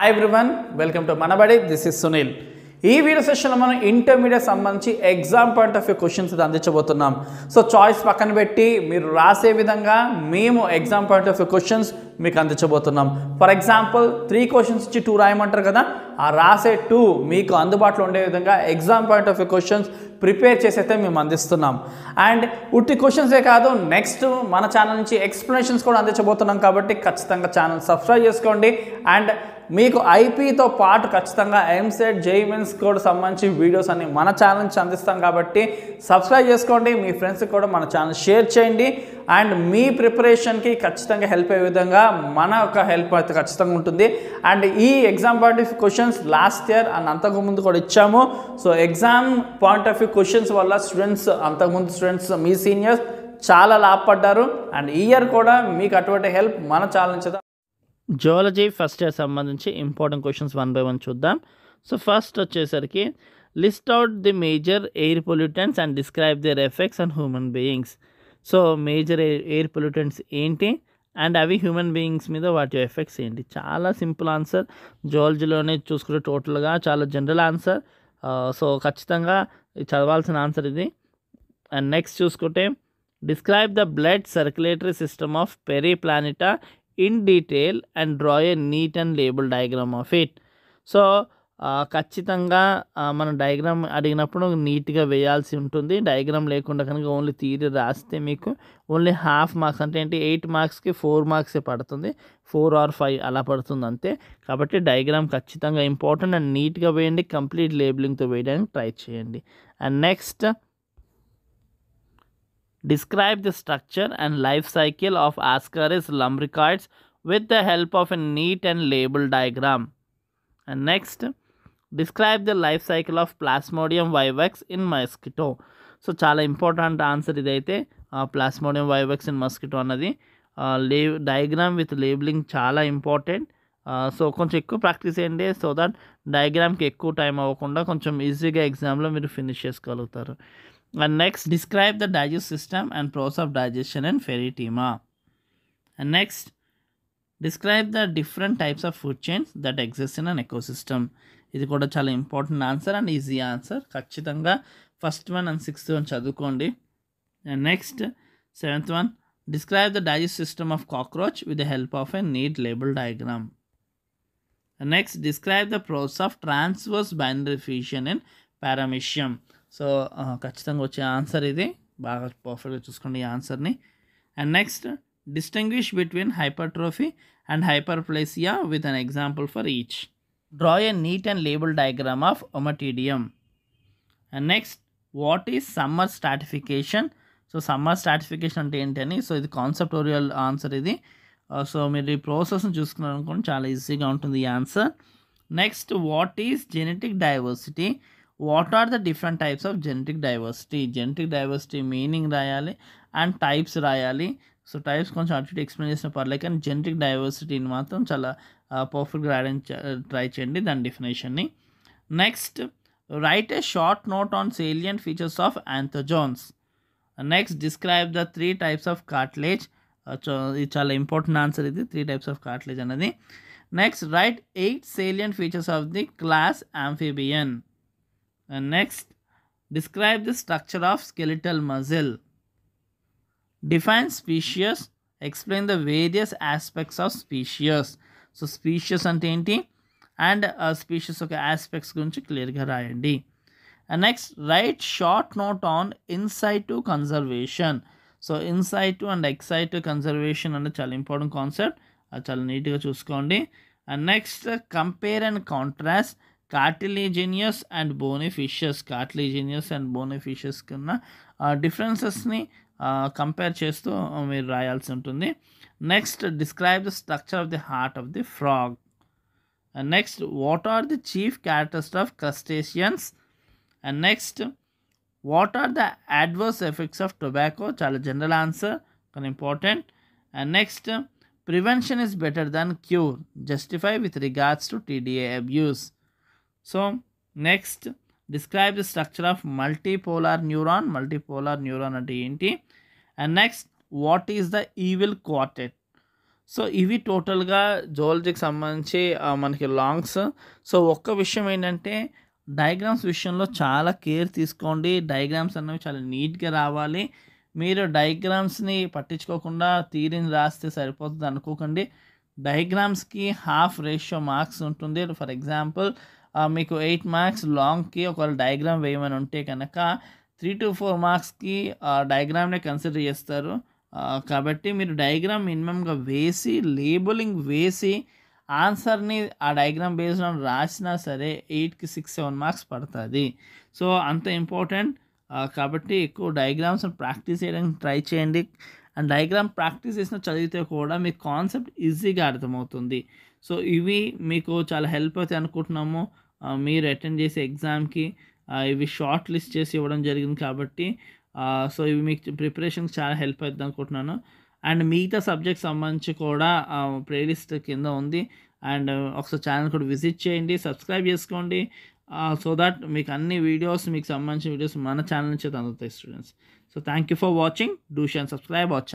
Hi everyone welcome to Manabadi this is Sunil ఈ video సెషన్లో మనం ఇంటర్మీడియట్ సంబంధించి exam point of view questions అందించబోతున్నాం సో చాయిస్ పక్కన పెట్టి మీరు రాసే విధంగా మేము exam point of view questions మీకు అందించబోతున్నాం ఫర్ ఎగ్జాంపుల్ త్రీ క్వశ్చన్స్ ఇచ్చి టూ రాయమంటారు కదా ఆ రాసే టూ మీకు అందుబాటులో ఉండే విధంగా exam point of view questions prepare చేసి అయితే మేము అందిస్తున్నాం అండ్ ఉట్టి క్వశ్చన్సే కాదు నెక్స్ట్ మన ఛానల్ నుంచి ఎక్స్ప్లెనేషన్స్ కూడా అందించబోతున్నాం కాబట్టి ఖచ్చితంగా ఛానల్ సబ్స్క్రైబ్ చేసుకోండి అండ్ మీకు ఐపీతో పాటు ఖచ్చితంగా ఎంసెట్ జేఈమెన్స్ కూడా సంబంధించి వీడియోస్ అన్ని మన ఛానల్ అందిస్తాం కాబట్టి సబ్స్క్రైబ్ చేసుకోండి మీ ఫ్రెండ్స్కి కూడా మన ఛానల్ షేర్ చేయండి అండ్ మీ ప్రిపరేషన్కి ఖచ్చితంగా హెల్ప్ అయ్యే విధంగా మన యొక్క హెల్ప్ అయితే ఖచ్చితంగా ఉంటుంది అండ్ ఈ exam point of questions last year and అంతకుముందు కూడా ఇచ్చాము so exam point of view questions వల్ల స్టూడెంట్స్ అంతకుముందు స్టూడెంట్స్ మీ సీనియర్స్ చాలా లాభపడ్డారు అండ్ ఈ ఇయర్ కూడా మీకు అటువంటి హెల్ప్ మన ఛాలెంజ్ జువాలజీ ఫస్ట్ ఇయర్ సంబంధించి important questions one by one చూద్దాం సో ఫస్ట్ వచ్చేసరికి list out the major air pollutants and describe their effects and human beings so major air pollutants ఏంటి and అవి human beings మీద వాటి effects ఏంటి చాలా simple answer జువాలజీలోనే చూసుకుంటే టోటల్గా చాలా జనరల్ ఆన్సర్ సో ఖచ్చితంగా చదవాల్సిన ఆన్సర్ ఇది అండ్ నెక్స్ట్ చూసుకుంటే describe the blood circulatory system of Periplaneta in detail and draw a neat and labeled diagram of it. So ఖచ్చితంగా మన డయాగ్రామ్ అడిగినప్పుడు నీట్గా వేయాల్సి ఉంటుంది డయాగ్రామ్ లేకుండా కనుక ఓన్లీ తీరి రాస్తే మీకు ఓన్లీ హాఫ్ మార్క్స్ అంటే ఏంటి ఎయిట్ మార్క్స్కి ఫోర్ మార్క్సే పడుతుంది ఫోర్ ఆర్ ఫైవ్ అలా పడుతుంది అంతే కాబట్టి డయాగ్రామ్ ఖచ్చితంగా ఇంపార్టెంట్ అండ్ నీట్గా వేయండి కంప్లీట్ లేబులింగ్తో వేయడానికి ట్రై చేయండి and next Describe the structure and life cycle of Ascaris lumbricoids with the help of a neat and labeled diagram. And next, describe the life cycle of Plasmodium vivax in mosquito. So చాలా important answer ఇదైతే Plasmodium vivax in mosquito అన్నది లే diagram with labeling చాలా important so కొంచెం ఎక్కువ practice చేయండి so that డయాగ్రామ్కి ఎక్కువ time అవ్వకుండా కొంచెం ఈజీగా ఎగ్జామ్లో మీరు ఫినిష్ చేసుకోగలుగుతారు And next, describe the digest system and process of digestion in Feritima. And next, describe the different types of food chains that exist in an ecosystem. This is also an important answer and easy answer. First one and sixth one, Chadukondi. And next, seventh one, describe the digest system of cockroach with the help of a neat label diagram. And next, describe the process of transverse binary fusion in paramecium. So ఖచ్చితంగా వచ్చే answer ఇది బాగా పర్ఫెక్ట్గా చూసుకోండి ఈ ఆన్సర్ని and next distinguish between hypertrophy and hyperplasia with an example for each draw a neat and label diagram of ommatidium and next what is summer stratification so summer stratification అంటే ఏంటని సో ఇది concept ఓరియల్ answer ఇది so మీరు ఈ ప్రాసెస్ని చూసుకున్నారనుకోండి చాలా ఈజీగా ఉంటుంది ఈ answer next what is genetic diversity what are the different types of genetic diversity genetic diversity meaning రాయాలి అండ్ టైప్స్ రాయాలి సో టైప్స్ కొంచెం అటు ఎక్స్ప్లెయిన్ చేసిన పర్లేదు కానీ జెనెటిక్ డైవర్సిటీని మాత్రం చాలా పర్ఫెక్ట్గా రాయడానికి ట్రై చేయండి దాని డెఫినేషన్ని next write a short note on salient features of anthozoans next describe the three types of cartilage ఇది చాలా ఇంపార్టెంట్ ఆన్సర్ ఇది త్రీ టైప్స్ ఆఫ్ కాట్లేజ్ అనేది next write eight salient features of the class amphibian And next, describe the structure of skeletal muscle. Define species. Explain the various aspects of species. So, species and TNT and uh, species okay, aspects. And next, write short note on insight to conservation. So, insight to and excite to conservation and the important concept. choose And next, compare and contrast cartilaginous and bony fishes cartilaginous and bony fishes ఉన్న డిఫరెన్సెస్ని compare చేస్తూ మీరు రాయాల్సి ఉంటుంది next describe the structure of the heart of the frog and next what are the chief characters of crustaceans and next what are the adverse effects of tobacco చాలా general answer కానీ important and next prevention is better than cure justify with regards to TDA abuse so next describe the structure of multipolar neuron multipolar neuron అంటే ఏంటి and next what is the evil quartet so ఇవి టోటల్గా జువాలజీకి సంబంధించి మనకి longs so ఒక్క విషయం ఏంటంటే diagrams విషయంలో చాలా కేర్ తీసుకోండి డయాగ్రామ్స్ అనేవి చాలా నీట్గా రావాలి మీరు డయాగ్రామ్స్ని పట్టించుకోకుండా థీరీని రాస్తే సరిపోతుంది అనుకోకండి డయాగ్రామ్స్కి హాఫ్ రేషియో మార్క్స్ ఉంటుంది ఫర్ ఎగ్జాంపుల్ మీకు ఎయిట్ మార్క్స్ లాంగ్కి ఒకవేళ డయాగ్రామ్ వేయమని ఉంటే కనుక త్రీ టు ఫోర్ మార్క్స్కి డయాగ్రామ్నే కన్సిడర్ చేస్తారు కాబట్టి మీరు డయాగ్రామ్ మినిమంగా వేసి లేబులింగ్ వేసి ఆన్సర్ని ఆ డయాగ్రామ్ ఆన్ రాసినా సరే ఎయిట్కి సిక్స్ సెవెన్ మార్క్స్ పడుతుంది సో అంత ఇంపార్టెంట్ కాబట్టి ఎక్కువ డయాగ్రామ్స్ ప్రాక్టీస్ చేయడానికి ట్రై చేయండి అండ్ డయాగ్రామ్ ప్రాక్టీస్ చేసిన చదివితే కూడా మీకు కాన్సెప్ట్ ఈజీగా అర్థమవుతుంది సో ఇవి మీకు చాలా హెల్ప్ అవుతాయి అనుకుంటున్నాము మీరు అటెండ్ చేసే ఎగ్జామ్కి ఇవి షార్ట్ లిస్ట్ చేసి ఇవ్వడం జరిగింది కాబట్టి సో ఇవి మీకు ప్రిపరేషన్కి చాలా హెల్ప్ అవుతుంది అనుకుంటున్నాను అండ్ మిగతా సబ్జెక్ట్ సంబంధించి కూడా ప్లేలిస్ట్ కింద ఉంది అండ్ ఒకసారి ఛానల్ కూడా విజిట్ చేయండి సబ్స్క్రైబ్ చేసుకోండి సో దట్ మీకు అన్ని వీడియోస్ మీకు సంబంధించిన వీడియోస్ మన ఛానల్ నుంచి అందుతాయి students so thank you for watching do షాన్ సబ్స్క్రైబ్ వాచ్